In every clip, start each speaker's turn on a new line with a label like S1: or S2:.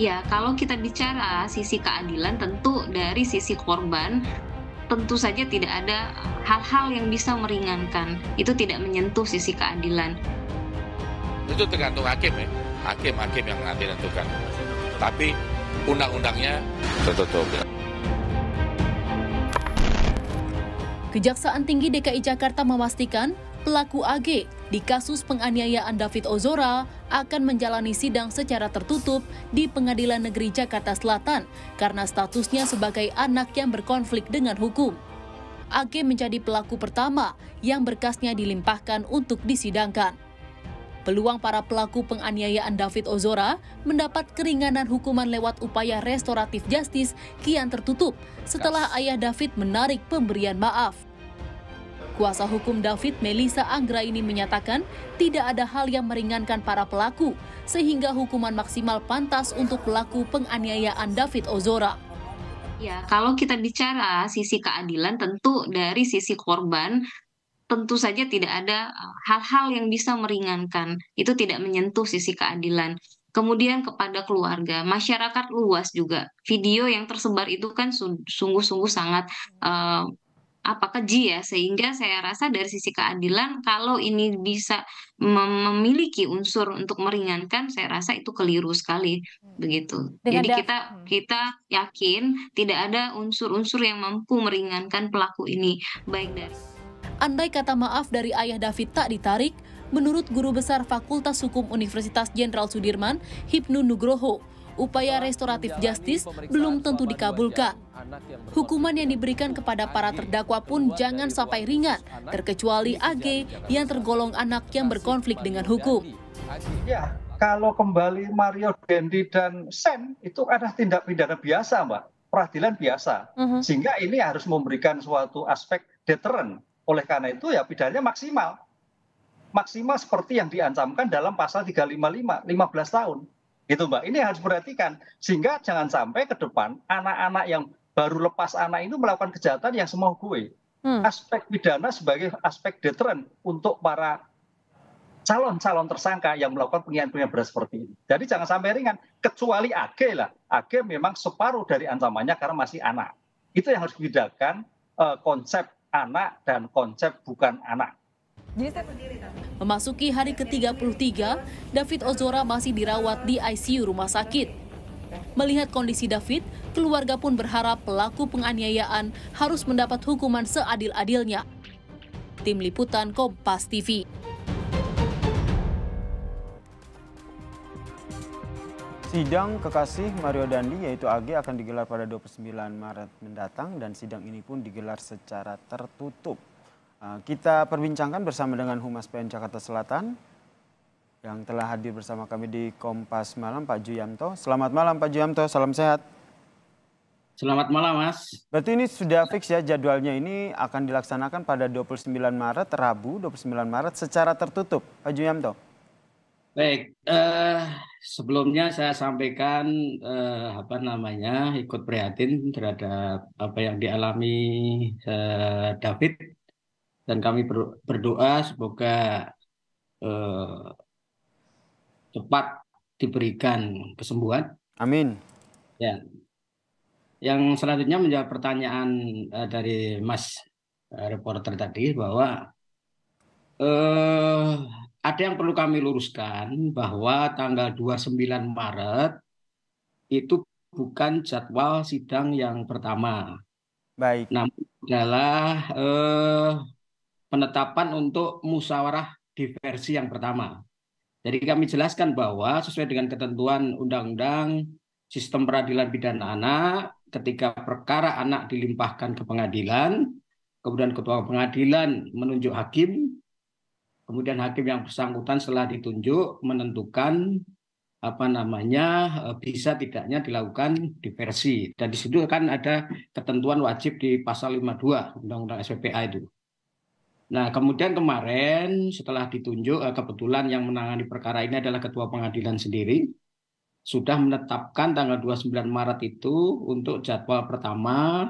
S1: Ya, kalau kita bicara sisi keadilan tentu dari sisi korban tentu saja tidak ada hal-hal yang bisa meringankan. Itu tidak menyentuh sisi keadilan.
S2: Itu tergantung hakim ya. Hakim-hakim yang nanti tentukan. Tapi undang-undangnya tertutup.
S1: Kejaksaan Tinggi DKI Jakarta memastikan pelaku AG di kasus penganiayaan David Ozora akan menjalani sidang secara tertutup di Pengadilan Negeri Jakarta Selatan karena statusnya sebagai anak yang berkonflik dengan hukum. Ag menjadi pelaku pertama yang berkasnya dilimpahkan untuk disidangkan. Peluang para pelaku penganiayaan David Ozora mendapat keringanan hukuman lewat upaya restoratif justice kian tertutup setelah ayah David menarik pemberian maaf. Kuasa hukum David Melisa Anggra ini menyatakan tidak ada hal yang meringankan para pelaku, sehingga hukuman maksimal pantas untuk pelaku penganiayaan David Ozora. Ya, kalau kita bicara sisi keadilan tentu dari sisi korban tentu saja tidak ada eh, hal-hal yang bisa meringankan. Itu tidak menyentuh sisi keadilan kemudian kepada keluarga, masyarakat luas juga. Video yang tersebar itu kan sungguh-sungguh sangat uh, apa keji ya sehingga saya rasa dari sisi keadilan kalau ini bisa memiliki unsur untuk meringankan saya rasa itu keliru sekali hmm. begitu Dengan jadi kita hmm. kita yakin tidak ada unsur-unsur yang mampu meringankan pelaku ini baik dari andai kata maaf dari ayah David tak ditarik menurut guru besar Fakultas Hukum Universitas Jenderal Sudirman Hipnu Nugroho upaya restoratif justice belum tentu dikabulkan. Hukuman yang diberikan kepada para terdakwa pun jangan sampai ringan, terkecuali AG yang tergolong anak yang berkonflik dengan hukum. Ya,
S3: kalau kembali Mario Dendi dan Sen itu adalah tindak pidana biasa, Mbak. Peradilan biasa. Mhm. Sehingga ini harus memberikan suatu aspek deteren. Oleh karena itu ya pidananya maksimal maksimal seperti yang diancamkan dalam pasal 355, 15 tahun gitu mbak ini harus perhatikan sehingga jangan sampai ke depan anak-anak yang baru lepas anak itu melakukan kejahatan yang semau gue hmm. aspek pidana sebagai aspek deteren untuk para calon-calon tersangka yang melakukan pengian-pengian berat seperti ini. Jadi jangan sampai ringan, kecuali AG lah. AG memang separuh dari ancamannya karena masih anak. Itu yang harus dibedakan uh, konsep anak dan konsep bukan anak.
S1: Memasuki hari ke-33, David Ozora masih dirawat di ICU rumah sakit. Melihat kondisi David, keluarga pun berharap pelaku penganiayaan harus mendapat hukuman seadil-adilnya. Tim Liputan Kompas TV
S2: Sidang kekasih Mario Dandi yaitu AG akan digelar pada 29 Maret mendatang dan sidang ini pun digelar secara tertutup. Eh, kita perbincangkan bersama dengan Humas PN Jakarta Selatan yang telah hadir bersama kami di Kompas Malam, Pak Juyamto. Selamat malam Pak Juyamto, salam sehat. Selamat malam Mas. Berarti ini sudah fix ya jadwalnya ini akan dilaksanakan pada 29 Maret, Rabu 29 Maret secara tertutup, Pak Juyamto.
S3: Baik, eh, sebelumnya saya sampaikan eh, apa namanya ikut prihatin terhadap apa yang dialami eh, David dan kami berdoa semoga eh, cepat diberikan kesembuhan. Amin. Ya. Yang selanjutnya menjawab pertanyaan eh, dari Mas eh, reporter tadi bahwa eh, ada yang perlu kami luruskan bahwa tanggal 29 Maret itu bukan jadwal sidang yang pertama. Baik. Namun adalah eh, penetapan untuk musyawarah di versi yang pertama. Jadi kami jelaskan bahwa sesuai dengan ketentuan undang-undang sistem peradilan pidana anak, ketika perkara anak dilimpahkan ke pengadilan, kemudian ketua pengadilan menunjuk hakim, kemudian hakim yang bersangkutan setelah ditunjuk menentukan apa namanya e, bisa tidaknya dilakukan diversi dan di situ kan ada ketentuan wajib di pasal 52 Undang-Undang SPPA itu. Nah, kemudian kemarin setelah ditunjuk eh, kebetulan yang menangani perkara ini adalah ketua pengadilan sendiri sudah menetapkan tanggal 29 Maret itu untuk jadwal pertama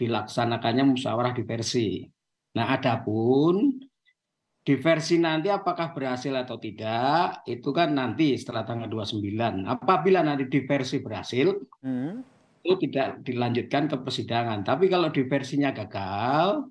S3: dilaksanakannya musyawarah diversi. Nah, adapun diversi nanti apakah berhasil atau tidak itu kan nanti setelah tanggal 29. Apabila nanti diversi berhasil, hmm. itu tidak dilanjutkan ke persidangan. Tapi kalau diversinya gagal,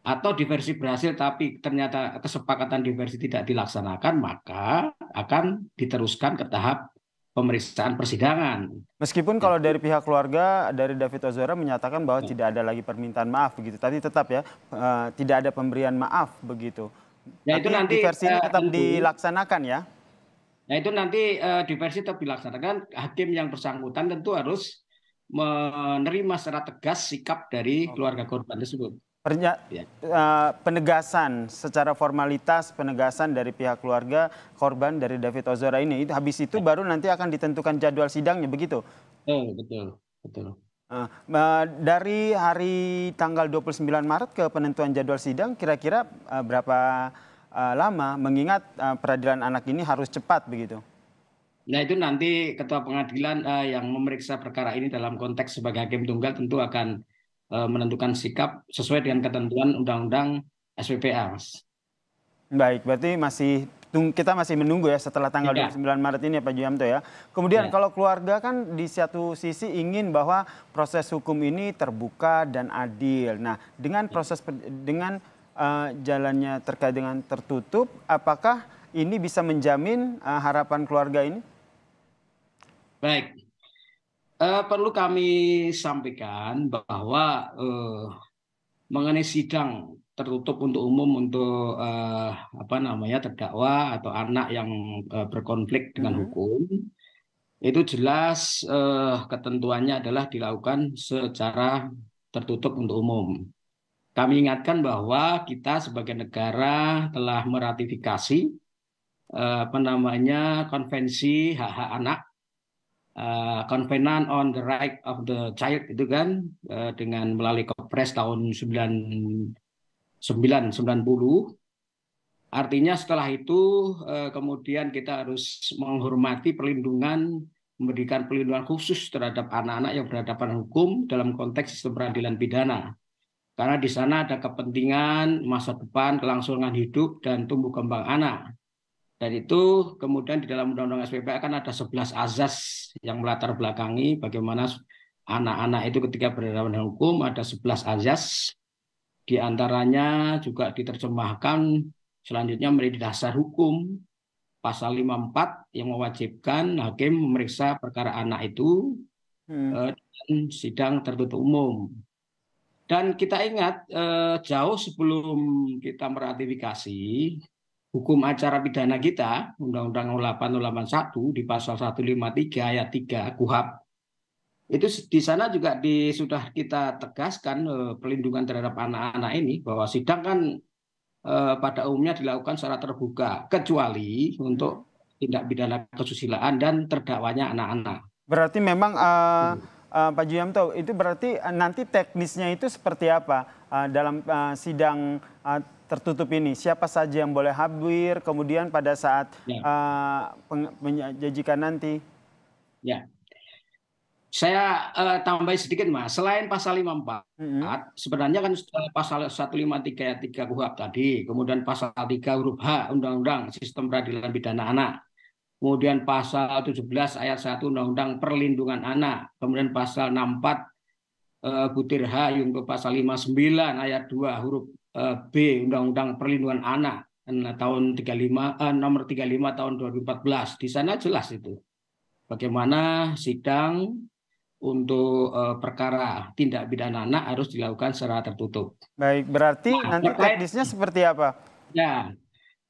S3: atau diversi berhasil tapi ternyata kesepakatan diversi tidak dilaksanakan maka akan diteruskan ke tahap pemeriksaan persidangan.
S2: Meskipun kalau gitu. dari pihak keluarga dari David Ozora menyatakan bahwa ya. tidak ada lagi permintaan maaf begitu, tapi tetap ya uh, tidak ada pemberian maaf begitu. Ya itu nanti diversi uh, tetap tentu, dilaksanakan ya.
S3: Nah itu nanti uh, diversi tetap dilaksanakan. Hakim yang bersangkutan tentu harus menerima secara tegas sikap dari keluarga korban tersebut pernyataan ya. uh, eh,
S2: penegasan secara formalitas penegasan dari pihak keluarga korban dari David Ozora ini itu habis itu ya. baru nanti akan ditentukan jadwal sidangnya begitu.
S3: Eh, betul, betul.
S2: Uh, uh, dari hari tanggal 29 Maret ke penentuan jadwal sidang kira-kira uh, berapa uh, lama mengingat uh, peradilan anak ini harus cepat
S3: begitu. Nah itu nanti ketua pengadilan uh, yang memeriksa perkara ini dalam konteks sebagai hakim tunggal tentu akan Eh, menentukan sikap sesuai dengan ketentuan Undang-Undang SPPA,
S2: Baik, berarti masih kita masih menunggu ya setelah tanggal ya. 29 Maret ini ya Pak Juyamto ya. Kemudian ya. kalau keluarga kan di satu sisi ingin bahwa proses hukum ini terbuka dan adil. Nah, dengan iya. proses dengan uh, jalannya terkait dengan tertutup, apakah ini bisa menjamin uh,
S3: harapan keluarga ini? Baik, Uh, perlu kami sampaikan bahwa uh, mengenai sidang tertutup untuk umum untuk uh, apa namanya terdakwa atau anak yang uh, berkonflik dengan hmm. hukum itu jelas uh, ketentuannya adalah dilakukan secara tertutup untuk umum. Kami ingatkan bahwa kita sebagai negara telah meratifikasi uh, apa namanya konvensi hak-hak anak Eh, konvenan on the Right of the Child itu kan uh, dengan melalui Kepres tahun 1990. artinya setelah itu uh, kemudian kita harus menghormati perlindungan memberikan perlindungan khusus terhadap anak-anak yang berhadapan hukum dalam konteks sistem peradilan pidana karena di sana ada kepentingan masa depan kelangsungan hidup dan tumbuh kembang anak dan itu kemudian di dalam Undang-Undang SPP akan ada 11 azas yang melatar belakangi bagaimana anak-anak itu ketika berhadapan dengan hukum ada 11 azas di antaranya juga diterjemahkan selanjutnya menjadi dasar hukum pasal 54 yang mewajibkan hakim memeriksa perkara anak itu hmm. Eh, dan sidang tertutup umum. Dan kita ingat eh, jauh sebelum kita meratifikasi hukum acara pidana kita, Undang-Undang 8081 di pasal 153 ayat 3 KUHAP. Itu di sana juga di, sudah kita tegaskan eh, perlindungan terhadap anak-anak ini bahwa sidang kan eh, pada umumnya dilakukan secara terbuka kecuali untuk tindak pidana kesusilaan dan terdakwanya anak-anak.
S2: Berarti memang uh, uh, Pak Juyamto itu berarti eh, nanti teknisnya itu seperti apa uh, dalam uh, sidang uh, tertutup ini? Siapa saja yang boleh hadir kemudian pada saat ya. uh, eh, menjanjikan nanti?
S3: Ya. Saya uh, tambahin sedikit Mas, selain pasal 54, mm -hmm. sebenarnya kan pasal 153 ayat 3 KUHP tadi, kemudian pasal 3 huruf H Undang-Undang Sistem Peradilan Pidana Anak. Kemudian pasal 17 ayat 1 Undang-Undang Perlindungan Anak, kemudian pasal 64 uh, eh, butir H ke pasal 59 ayat 2 huruf Eh, B Undang-Undang Perlindungan Anak eh, tahun 35 eh, nomor 35 tahun 2014. Di sana jelas itu. Bagaimana sidang untuk eh, perkara tindak pidana anak harus dilakukan secara tertutup. Baik, berarti nah, nanti terkait, teknisnya
S2: seperti apa?
S3: Ya.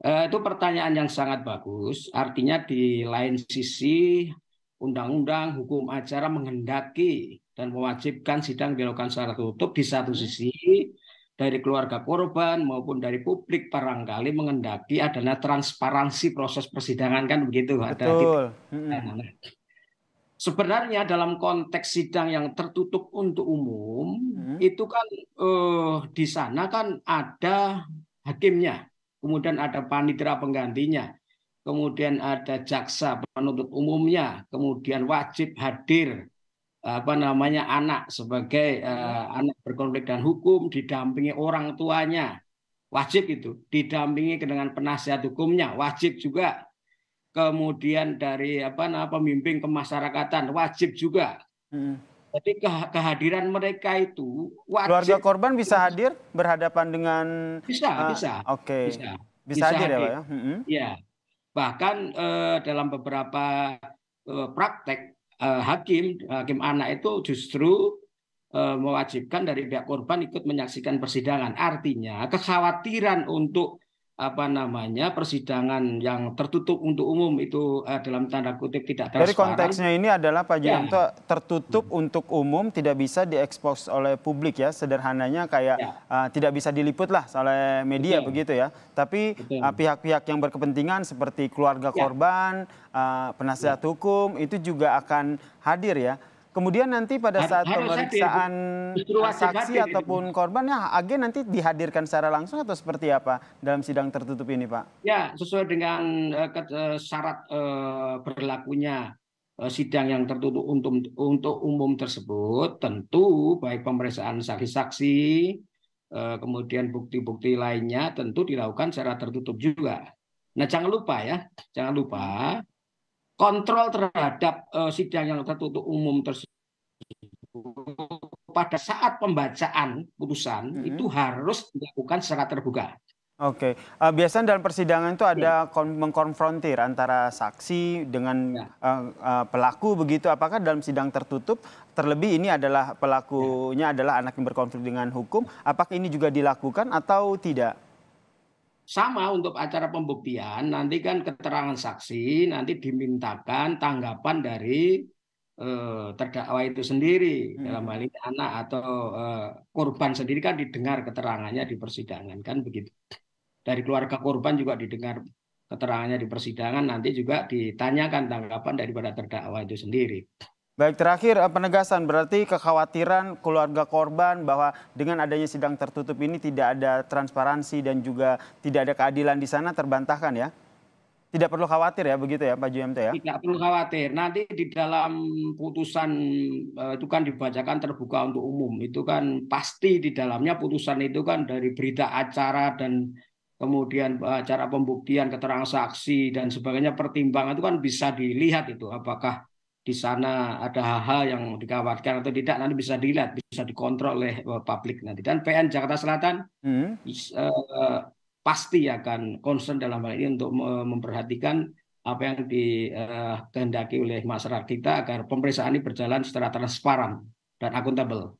S3: Eh, itu pertanyaan yang sangat bagus. Artinya di lain sisi undang-undang hukum acara menghendaki dan mewajibkan sidang dilakukan secara tertutup di satu hmm. sisi dari keluarga korban maupun dari publik barangkali mengendaki adanya transparansi proses persidangan kan begitu ada nah, nah, sebenarnya dalam konteks sidang yang tertutup untuk umum hmm. itu kan eh, di sana kan ada hakimnya kemudian ada panitera penggantinya kemudian ada jaksa penuntut umumnya kemudian wajib hadir apa namanya anak sebagai uh, anak berkonflik dan hukum didampingi orang tuanya wajib itu didampingi dengan penasihat hukumnya wajib juga kemudian dari apa namanya pemimpin kemasyarakatan wajib juga hmm. jadi ke kehadiran mereka itu
S2: wajib keluarga korban bisa hadir berhadapan dengan bisa uh, bisa
S3: oke okay. bisa. bisa bisa hadir, ya, hadir. ya Pak ya, -hmm. ya bahkan uh, dalam beberapa uh, praktek Eh, hakim hakim anak itu justru eh, mewajibkan dari pihak korban ikut menyaksikan persidangan. Artinya kekhawatiran untuk apa namanya persidangan yang tertutup untuk umum itu uh, dalam tanda kutip tidak transparan. Dari konteksnya
S2: ini adalah Pak ya. Julianto ya. tertutup hmm. untuk umum tidak bisa diekspos oleh publik ya sederhananya kayak ya. uh, tidak bisa diliput lah oleh media Betul. begitu ya. Tapi eh, pihak-pihak uh, yang berkepentingan seperti keluarga ya. korban, uh, penasihat ya. hukum itu juga akan hadir ya. Kemudian nanti pada saat harus pemeriksaan hadir, saksi gitu. ataupun korban, ya agen nanti dihadirkan secara langsung atau seperti apa dalam sidang tertutup ini, Pak?
S3: Ya, sesuai dengan uh, syarat uh, berlakunya uh, sidang yang tertutup untuk untuk umum tersebut, tentu baik pemeriksaan saksi-saksi, uh, kemudian bukti-bukti lainnya tentu dilakukan secara tertutup juga. Nah, jangan lupa ya, jangan lupa kontrol terhadap uh, eh, sidang yang tertutup umum tersebut pada saat pembacaan putusan mm -hmm. itu harus dilakukan secara terbuka.
S2: Oke, okay. uh, eh, biasanya dalam persidangan itu ada ya. mengkonfrontir antara saksi dengan ya. uh, uh, pelaku begitu. Apakah dalam sidang tertutup, terlebih ini adalah pelakunya ya. adalah anak yang berkonflik dengan hukum, apakah ini juga dilakukan atau tidak?
S3: sama untuk acara pembuktian nanti kan keterangan saksi nanti dimintakan tanggapan dari eh, terdakwa itu sendiri hmm. dalam hal ini anak atau eh, korban sendiri kan didengar keterangannya di persidangan kan begitu dari keluarga korban juga didengar keterangannya di persidangan nanti juga ditanyakan tanggapan daripada terdakwa itu sendiri. Baik, terakhir eh, penegasan berarti
S2: kekhawatiran keluarga korban bahwa dengan adanya sidang tertutup ini tidak ada transparansi dan juga tidak ada keadilan di sana terbantahkan ya? Tidak perlu khawatir ya begitu ya Pak JMT
S3: ya? Tidak perlu khawatir. Nanti di dalam putusan eh, itu kan dibacakan terbuka untuk umum. Itu kan pasti di dalamnya putusan itu kan dari berita acara dan kemudian eh, cara pembuktian, keterangan saksi dan sebagainya pertimbangan itu kan bisa dilihat itu apakah di sana ada hal-hal yang dikhawatirkan atau tidak nanti bisa dilihat bisa dikontrol oleh eh, publik nanti dan PN Jakarta Selatan hmm. uh, pasti akan concern dalam hal ini untuk memperhatikan apa yang dikehendaki eh, uh, oleh masyarakat kita agar pemeriksaan ini berjalan secara transparan dan
S2: akuntabel.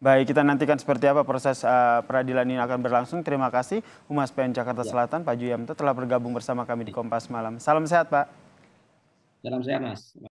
S2: Baik, kita nantikan seperti apa proses uh, peradilan ini akan berlangsung. Terima kasih Humas PN Jakarta ya. Selatan Pak Juyamto telah bergabung bersama kami di Kompas Malam. Salam sehat Pak.
S1: Salam sehat Mas.